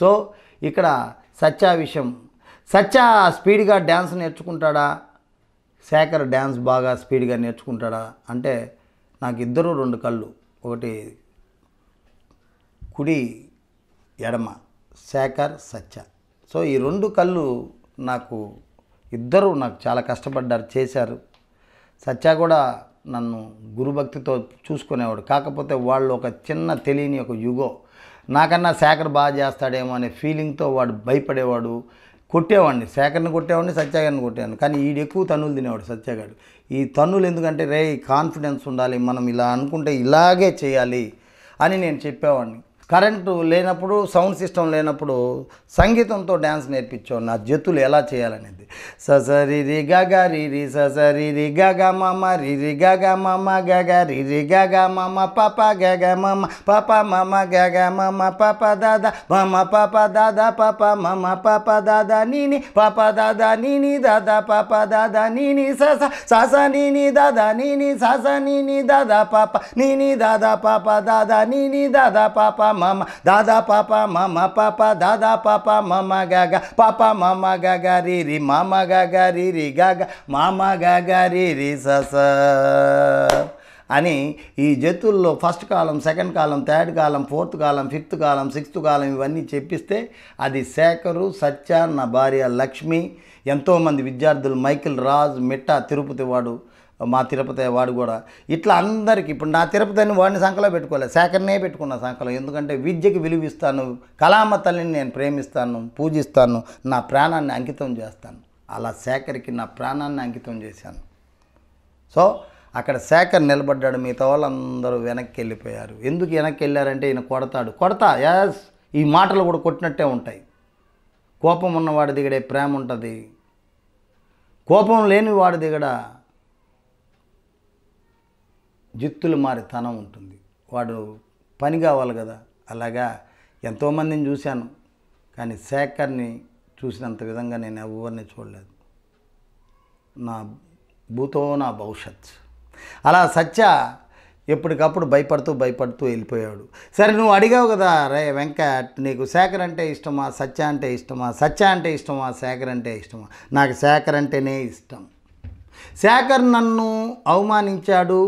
so ఇక్కడ సత్యా విషయం సత్యా స్పీడ్గా డ్యాన్స్ నేర్చుకుంటాడా శేఖర్ డ్యాన్స్ బాగా స్పీడ్గా నేర్చుకుంటాడా అంటే నాకు ఇద్దరు రెండు కళ్ళు ఒకటి కుడి ఎడమ శేఖర్ సత్య సో ఈ రెండు కళ్ళు నాకు ఇద్దరు నాకు చాలా కష్టపడ్డారు చేశారు సత్య కూడా నన్ను గురుభక్తితో చూసుకునేవాడు కాకపోతే వాళ్ళు ఒక చిన్న తెలియని ఒక యుగో నాకన్నా శేఖర్ బాగా చేస్తాడేమో అనే ఫీలింగ్తో వాడు భయపడేవాడు కొట్టేవాడిని శేఖర్ని కొట్టేవాడిని సత్యాగారిని కొట్టేవాడిని కానీ ఈడు ఎక్కువ తన్నులు తినేవాడు సత్యాగాడు ఈ తన్నులు ఎందుకంటే రే కాన్ఫిడెన్స్ ఉండాలి మనం ఇలా అనుకుంటే ఇలాగే చేయాలి అని నేను చెప్పేవాడిని కరెంటు లేనప్పుడు సౌండ్ సిస్టమ్ లేనప్పుడు సంగీతంతో డ్యాన్స్ నేర్పించాను నా జతులు ఎలా చేయాలనేది ಸಸರಿರಿ ಗಗ ರಿರಿ ಸಸರಿರಿ ಗಗ ಮಮ ರಿರಿ ಗಗ ಮಮ ಗಗ ರಿರಿ ಗಗ ಮಮ ಪಪ ಗಗ ಮಮ ಪಪ ಮಮ ಗಗ ಮಮ ಪಪ ದಾದ ಮಮ ಪಪ ದಾದ ಪಪ ಮಮ ಪಪ ದಾದ ನೀನಿ ಪಪ ದಾದ ನೀನಿ ದಾದ ಪಪ ದಾದ ನೀನಿ ಸಸ ಸಸ ನೀನಿ ದಾದ ನೀನಿ ಸಸ ನೀನಿ ದಾದ ಪಾಪ ನೀನಿ ದಾದ ಪಾಪ ದಾದ ನೀನಿ ದಾದ ಪಾಪ ಮಮ ದಾದ ಪಾಪ ಮಮ ಪಾಪ ದಾದ ಪಾಪ ಮಮ ಗಗ ಪಾಪ ಮಮ ಗಗ ರಿರಿ ಮಾ మామ గారి రి గగ మామ గారి రి సస అని ఈ జతుల్లో ఫస్ట్ కాలం సెకండ్ కాలం థర్డ్ కాలం ఫోర్త్ కాలం ఫిఫ్త్ కాలం సిక్స్త్ కాలం ఇవన్నీ చెప్పిస్తే అది శేఖరు సత్య నా భార్య లక్ష్మి ఎంతోమంది విద్యార్థులు మైకిల్ రాజ్ మిట్టా తిరుపతి వాడు మా తిరుపతి వాడు కూడా ఇట్లా అందరికీ ఇప్పుడు నా తిరుపతిని వాడిని సంఖలో పెట్టుకోలేదు శేఖర్నే పెట్టుకున్న సంఖలో ఎందుకంటే విద్యకి విలువిస్తాను కళామ తల్లిని నేను ప్రేమిస్తాను పూజిస్తాను నా ప్రాణాన్ని అంకితం చేస్తాను అలా శేఖర్కి నా ప్రాణాన్ని అంకితం చేశాను సో అక్కడ శేఖర్ నిలబడ్డాడు మిగతా వాళ్ళందరూ వెనక్కి వెళ్ళిపోయారు ఎందుకు వెనక్కి వెళ్ళారంటే ఈయన కొడతాడు కొడతా యాస్ ఈ మాటలు కూడా కొట్టినట్టే ఉంటాయి కోపం ఉన్నవాడి దిగడే ప్రేమ ఉంటుంది కోపం లేని వాడి దిగడ జిత్తులు మారి తనం ఉంటుంది వాడు పని కావాలి కదా అలాగా ఎంతోమందిని చూశాను కానీ శేఖర్ని చూసినంత విధంగా నేను ఎవరిని చూడలేదు నా భూతో నా భవిష్యత్ అలా సత్య ఎప్పటికప్పుడు భయపడుతూ భయపడుతూ వెళ్ళిపోయాడు సరే నువ్వు అడిగావు కదా రే వెంకట్ నీకు శేఖర్ అంటే ఇష్టమా సత్య అంటే ఇష్టమా సత్య అంటే ఇష్టమా శేఖర్ అంటే ఇష్టమా నాకు శేఖర్ అంటేనే ఇష్టం శేఖర్ నన్ను అవమానించాడు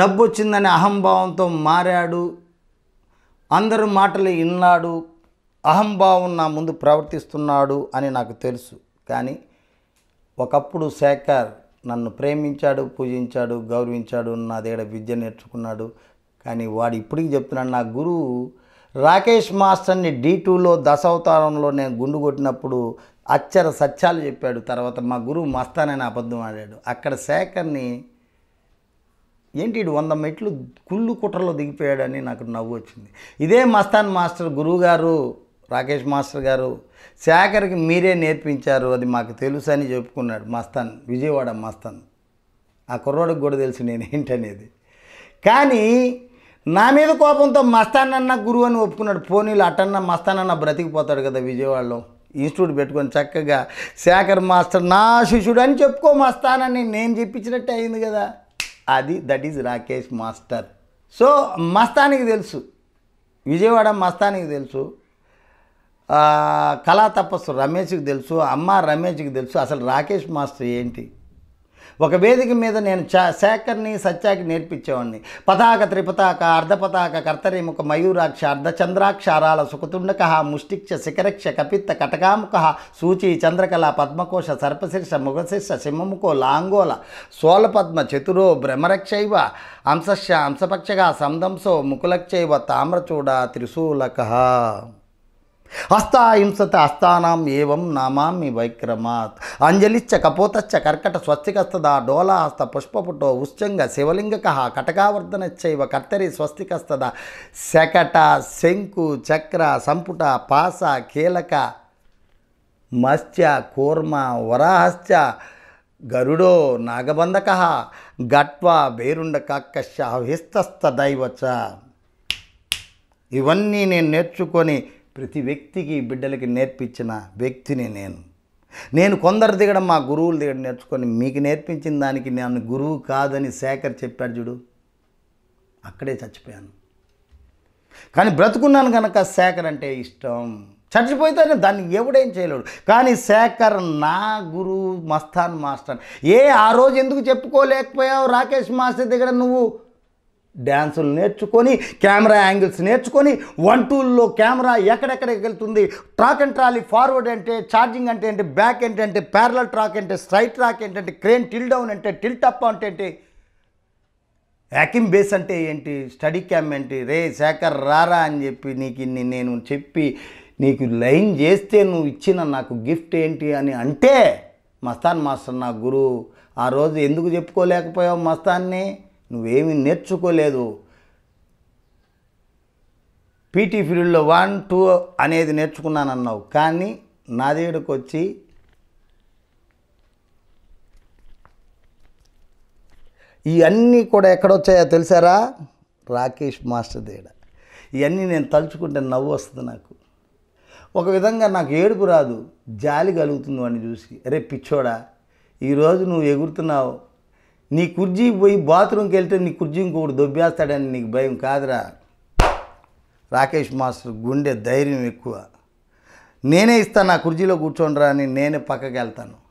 డబ్బు వచ్చిందని అహంభావంతో మారాడు అందరూ మాటలు విన్నాడు అహంభావం నా ముందు ప్రవర్తిస్తున్నాడు అని నాకు తెలుసు కానీ ఒకప్పుడు శేఖర్ నన్ను ప్రేమించాడు పూజించాడు గౌరవించాడు నా దగ్గర విద్య నేర్చుకున్నాడు కానీ వాడు ఇప్పటికి చెప్తున్నాడు నా గురువు రాకేష్ మాస్టర్ని డీ టూలో దశావతారంలో నేను గుండు కొట్టినప్పుడు అచ్చర సత్యాలు చెప్పాడు తర్వాత మా గురువు మస్తానని అబద్ధం ఆడాడు అక్కడ శేఖర్ని ఏంటి వంద మెట్లు కుళ్ళు కుట్రలో దిగిపోయాడని నాకు నవ్వు వచ్చింది ఇదే మస్తాన్ మాస్టర్ గురువుగారు రాకేష్ మాస్టర్ గారు శాఖర్కి మీరే నేర్పించారు అది మాకు తెలుసు అని చెప్పుకున్నాడు మస్తాన్ విజయవాడ మస్తాన్ ఆ కుర్రోడికి కూడా తెలుసు నేను ఏంటనేది కానీ నా మీద కోపంతో మస్తాన్ అన్న గురువు అని ఒప్పుకున్నాడు పోనీలు అటన్న మస్తాన్ అన్న బ్రతికిపోతాడు కదా విజయవాడలో ఇన్స్టిట్యూట్ పెట్టుకొని చక్కగా శేఖర్ మాస్టర్ నా శిష్యుడు అని చెప్పుకో మస్తానని నేను చెప్పించినట్టే అయింది కదా అది that is Rakesh master so మస్తానికి తెలుసు విజయవాడ మస్తానికి తెలుసు కళా తపస్సు రమేష్కి తెలుసు అమ్మ రమేష్కి తెలుసు అసలు రాకేష్ మాస్టర్ ఏంటి ఒక వేదిక మీద నేను చా శేఖర్ని సత్యాకి నేర్పించేవాడిని పతాక త్రిపతాక అర్ధపతాక కర్తరిముఖ మయూరాక్ష అర్ధచంద్రాక్షారాల సుఖతుండక ముష్టిక్ష శిఖరక్ష కపిత్త కటకాముఖ సూచి చంద్రకళ పద్మకోశ సర్పశీర్ష ముఖశీర్ష సింహముఖో లాంగోల సోలపద్మ చతురో భ్రమరక్షైవ అంశస్య అంశపక్షగా సందంసో ముకులక్షైవ తామ్రచూడ త్రిశూలక హస్తాహింసత హస్తానాం ఏవం నామామి వైక్రమాత్ అంజలిచ్చ కపోతచ్చ కర్కట స్వస్తికస్తద డోలాహస్త పుష్పపుటో ఉశ్చంగ శివలింగక కటకావర్ధనచ్చైవ కర్తరి స్వస్తికస్తద శకట శంకు చక్ర సంపుట పాస కీలక మత్స్య కూర్మ వరాహస్య గరుడో నాగబంధక గట్వ హిస్తస్త దైవచ ఇవన్నీ నేను నేర్చుకొని ప్రతి వ్యక్తికి బిడ్డలకి నేర్పించిన వ్యక్తిని నేను నేను కొందరు దిగడం మా గురువుల దిగడం నేర్చుకొని మీకు నేర్పించిన దానికి నేను గురువు కాదని శేఖర్ చెప్పాడు చూడు అక్కడే చచ్చిపోయాను కానీ బ్రతుకున్నాను కనుక శేఖర్ అంటే ఇష్టం చచ్చిపోతేనే దాన్ని ఎవడేం చేయలేడు కానీ శేఖర్ నా గురువు మస్తాన్ మాస్టర్ ఏ ఆ రోజు ఎందుకు చెప్పుకోలేకపోయావు రాకేష్ మాస్టర్ దగ్గర నువ్వు డ్యాన్సులు నేర్చుకొని కెమెరా యాంగిల్స్ నేర్చుకొని వన్ టూల్లో కెమెరా ఎక్కడెక్కడికి వెళ్తుంది ట్రాక్ అండ్ ట్రాలీ ఫార్వర్డ్ అంటే ఛార్జింగ్ అంటే ఏంటి బ్యాక్ ఏంటంటే ప్యారల ట్రాక్ అంటే స్ట్రైట్ ట్రాక్ ఏంటంటే క్రేన్ టిల్ డౌన్ అంటే టిల్ టప్ అంటే ఏంటి యాకిమ్ బేస్ అంటే ఏంటి స్టడీ క్యామ్ ఏంటి రే శేఖర్ రారా అని చెప్పి నీకు ఇన్ని నేను చెప్పి నీకు లైన్ చేస్తే నువ్వు ఇచ్చిన నాకు గిఫ్ట్ ఏంటి అని అంటే మస్తాన్ మాస్టర్ నా గురువు ఆ రోజు ఎందుకు చెప్పుకోలేకపోయావు మస్తాన్ని నువ్వేమి నేర్చుకోలేదు పీటీ ఫీల్డ్లో వన్ టూ అనేది నేర్చుకున్నానన్నావు కానీ నా దగ్గరకు వచ్చి ఇవన్నీ కూడా ఎక్కడొచ్చాయో తెలిసారా రాకేష్ మాస్టర్ దగ్గర ఇవన్నీ నేను తలుచుకుంటే నవ్వు వస్తుంది నాకు ఒక విధంగా నాకు ఏడుపు రాదు జాలి కలుగుతుంది వాడిని చూసి అరే పిచ్చోడా ఈరోజు నువ్వు ఎగురుతున్నావు నీ కుర్జీ పోయి బాత్రూమ్కి వెళ్తే నీ కుర్జీ ఇంకొకటి దొబ్బేస్తాడని నీకు భయం కాదురా రాకేష్ మాస్టర్ గుండె ధైర్యం ఎక్కువ నేనే ఇస్తాను నా కుర్జీలో రా అని నేనే పక్కకి వెళ్తాను